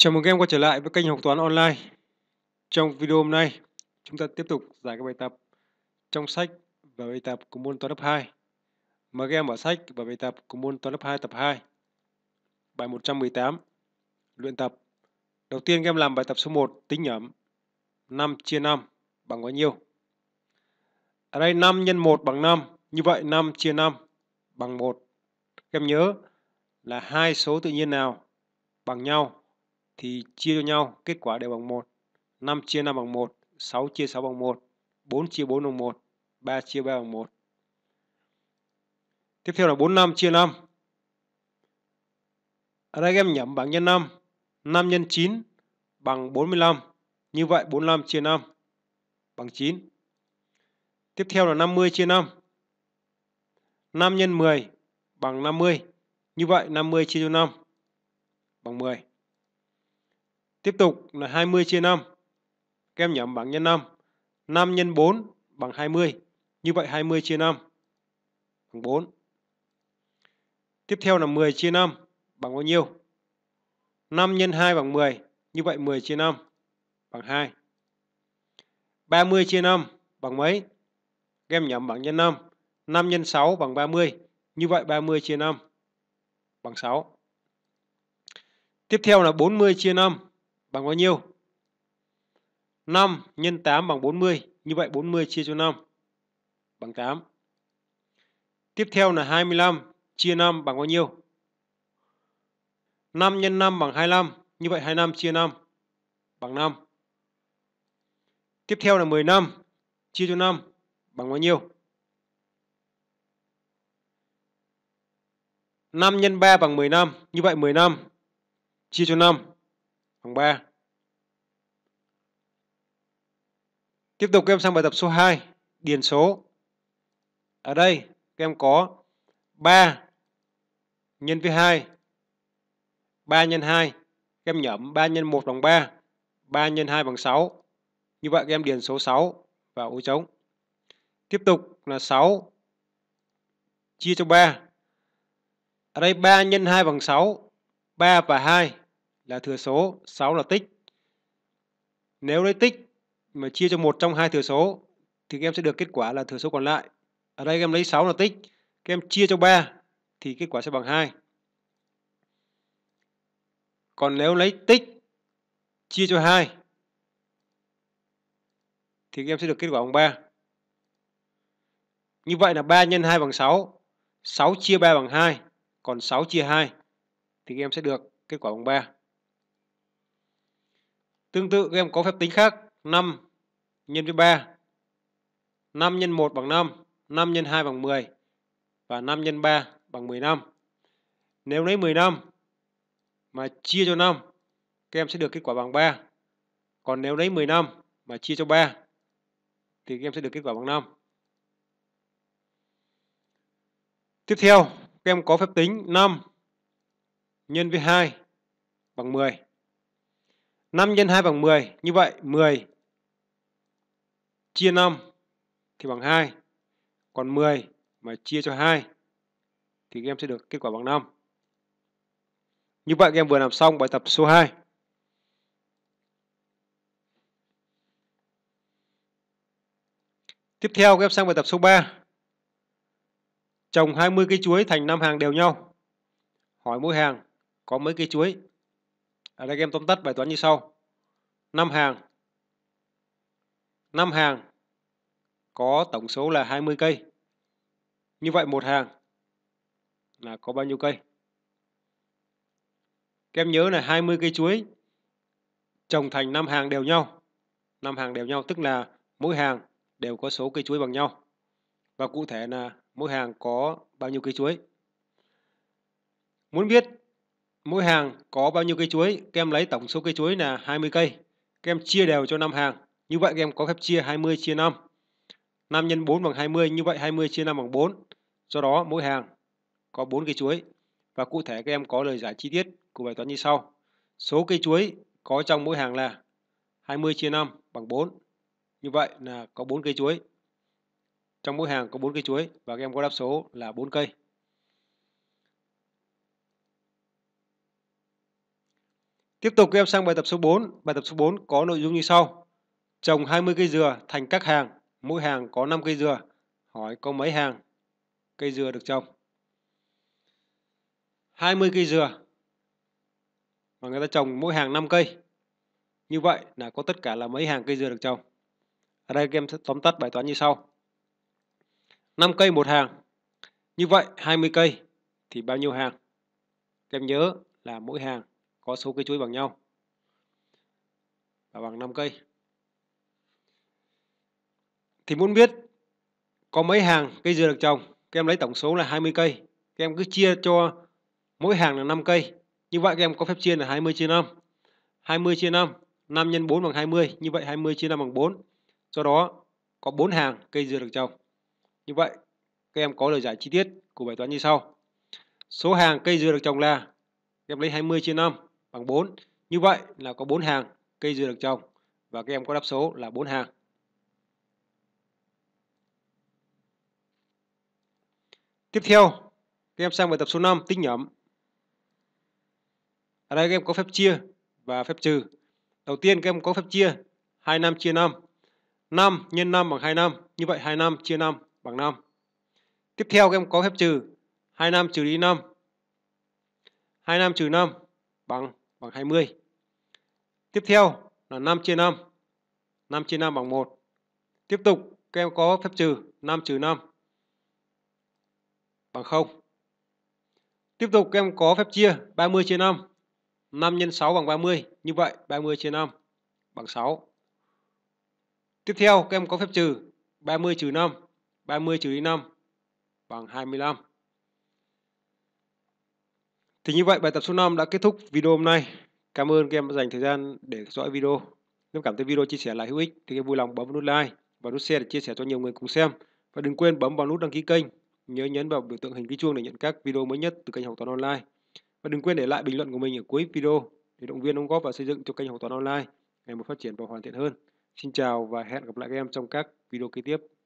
Chào mừng các em quay trở lại với kênh học toán online. Trong video hôm nay, chúng ta tiếp tục giải các bài tập trong sách và bài tập của môn toán lớp 2. Mà các em mở sách và bài tập của môn toán lớp 2 tập 2. Bài 118. Luyện tập. Đầu tiên các em làm bài tập số 1 tính nhẩm 5 chia 5 bằng bao nhiêu? Ở đây 5 x 1 bằng 5, như vậy 5 chia 5 bằng 1. Các em nhớ là hai số tự nhiên nào bằng nhau thì chia cho nhau, kết quả đều bằng 1. 5 chia 5 bằng 1, 6 chia 6 bằng 1, 4 chia 4 bằng 1, 3 chia 3 bằng 1. Tiếp theo là 45 chia 5. Ở đây các em nhẩm bảng nhân 5. 5 x 9 bằng 45. Như vậy 45 chia 5 bằng 9. Tiếp theo là 50 chia 5. 5 x 10 bằng 50. Như vậy 50 chia cho 5 bằng 10. Tiếp tục là 20 chia 5. Các em nhóm bảng nhân 5. 5 nhân 4 bằng 20. Như vậy 20 chia 5 bằng 4. Tiếp theo là 10 chia 5 bằng bao nhiêu? 5 nhân 2 bằng 10. Như vậy 10 chia 5 bằng 2. 30 chia 5 bằng mấy? Các em nhóm bảng nhân 5. 5 nhân 6 bằng 30. Như vậy 30 chia 5 bằng 6. Tiếp theo là 40 chia 5 bằng bao nhiêu? 5 nhân 8 bằng 40. Như vậy 40 chia cho 5 bằng 8. Tiếp theo là 25 chia 5 bằng bao nhiêu? 5 nhân 5 bằng 25. Như vậy 25 chia 5 bằng 5. Tiếp theo là 15 chia cho 5 bằng bao nhiêu? 5 nhân 3 bằng 15. Như vậy 15 chia cho 5 bằng 3. Tiếp tục các em sang bài tập số 2, điền số. Ở đây các em có 3 nhân với 2. 3 nhân 2, các em nhẩm 3 nhân 1 bằng 3, 3 nhân 2 bằng 6. Như vậy các em điền số 6 vào ô trống. Tiếp tục là 6 chia cho 3. Ở đây 3 nhân 2 bằng 6, 3 và 2 là thừa số, 6 là tích. Nếu lấy tích mà chia cho một trong hai thừa số thì các em sẽ được kết quả là thừa số còn lại. Ở đây các em lấy 6 là tích, các em chia cho 3 thì kết quả sẽ bằng 2. Còn nếu lấy tích chia cho 2 thì các em sẽ được kết quả bằng 3. Như vậy là 3 nhân 2 bằng 6, 6 chia 3 bằng 2, còn 6 chia 2 thì các em sẽ được kết quả bằng 3. Tương tự các em có phép tính khác 5 nhân với 3 5 nhân 1 bằng 5 5 nhân 2 bằng 10 Và 5 nhân 3 bằng 15 Nếu lấy 15 mà chia cho 5 Các em sẽ được kết quả bằng 3 Còn nếu lấy 15 mà chia cho 3 Thì các em sẽ được kết quả bằng 5 Tiếp theo các em có phép tính 5 nhân với 2 bằng 10 5 nhân 2 bằng 10. Như vậy 10 chia 5 thì bằng 2. Còn 10 mà chia cho 2 thì các em sẽ được kết quả bằng 5. Như vậy các em vừa làm xong bài tập số 2. Tiếp theo các em sang bài tập số 3. Trồng 20 cây chuối thành 5 hàng đều nhau. Hỏi mỗi hàng có mấy cây chuối? ở à, đây em tóm tắt bài toán như sau năm hàng năm hàng có tổng số là 20 cây như vậy một hàng là có bao nhiêu cây các em nhớ là 20 cây chuối trồng thành năm hàng đều nhau năm hàng đều nhau tức là mỗi hàng đều có số cây chuối bằng nhau và cụ thể là mỗi hàng có bao nhiêu cây chuối muốn biết Mỗi hàng có bao nhiêu cây chuối, các em lấy tổng số cây chuối là 20 cây. Các em chia đều cho 5 hàng. Như vậy các em có phép chia 20 chia 5. 5 x 4 bằng 20, như vậy 20 chia 5 bằng 4. Do đó mỗi hàng có 4 cây chuối. Và cụ thể các em có lời giải chi tiết của bài toán như sau. Số cây chuối có trong mỗi hàng là 20 chia 5 bằng 4. Như vậy là có 4 cây chuối. Trong mỗi hàng có 4 cây chuối và các em có đáp số là 4 cây. Tiếp tục em sang bài tập số 4. Bài tập số 4 có nội dung như sau. Trồng 20 cây dừa thành các hàng, mỗi hàng có 5 cây dừa. Hỏi có mấy hàng cây dừa được trồng? 20 cây dừa mà người ta trồng mỗi hàng 5 cây. Như vậy là có tất cả là mấy hàng cây dừa được trồng. Ở đây em sẽ tóm tắt bài toán như sau. 5 cây một hàng. Như vậy 20 cây thì bao nhiêu hàng? em nhớ là mỗi hàng có số cây chuối bằng nhau là bằng 5 cây. Thì muốn biết có mấy hàng cây dừa được trồng, các em lấy tổng số là 20 cây. Các em cứ chia cho mỗi hàng là 5 cây. Như vậy các em có phép chia là 20 chia 5. 20 chia 5, 5 x 4 bằng 20. Như vậy 20 chia 5 bằng 4. Do đó có 4 hàng cây dừa được trồng. Như vậy các em có lời giải chi tiết của bài toán như sau. Số hàng cây dừa được trồng là các em lấy 20 chia 5 bằng 4. Như vậy là có 4 hàng cây dừa được trồng và các em có đáp số là 4 hàng. Tiếp theo, các em sang bài tập số 5 tính nhẩm. Ở đây các em có phép chia và phép trừ. Đầu tiên các em có phép chia 2 năm chia 5. 5 nhân 5 bằng 2 năm. Như vậy 2 năm chia 5 bằng 5. Tiếp theo các em có phép trừ 2 năm trừ đi 5. 2 năm trừ 5 bằng bằng 20. Tiếp theo là 5 chia 5. 5 chia 5 bằng 1. Tiếp tục các em có phép trừ 5 trừ 5 bằng 0. Tiếp tục các em có phép chia 30 chia 5. 5 x 6 bằng 30. Như vậy 30 chia 5 bằng 6. Tiếp theo các em có phép trừ 30 trừ 5. 30 trừ đi 5 bằng 25. Thì như vậy bài tập số 5 đã kết thúc video hôm nay. Cảm ơn các em đã dành thời gian để theo dõi video. Nếu cảm thấy video chia sẻ là hữu ích thì các em vui lòng bấm vào nút like và nút share để chia sẻ cho nhiều người cùng xem. Và đừng quên bấm vào nút đăng ký kênh. Nhớ nhấn vào biểu tượng hình cái chuông để nhận các video mới nhất từ kênh Học Toán Online. Và đừng quên để lại bình luận của mình ở cuối video để động viên đóng góp và xây dựng cho kênh Học Toán Online ngày một phát triển và hoàn thiện hơn. Xin chào và hẹn gặp lại các em trong các video kế tiếp.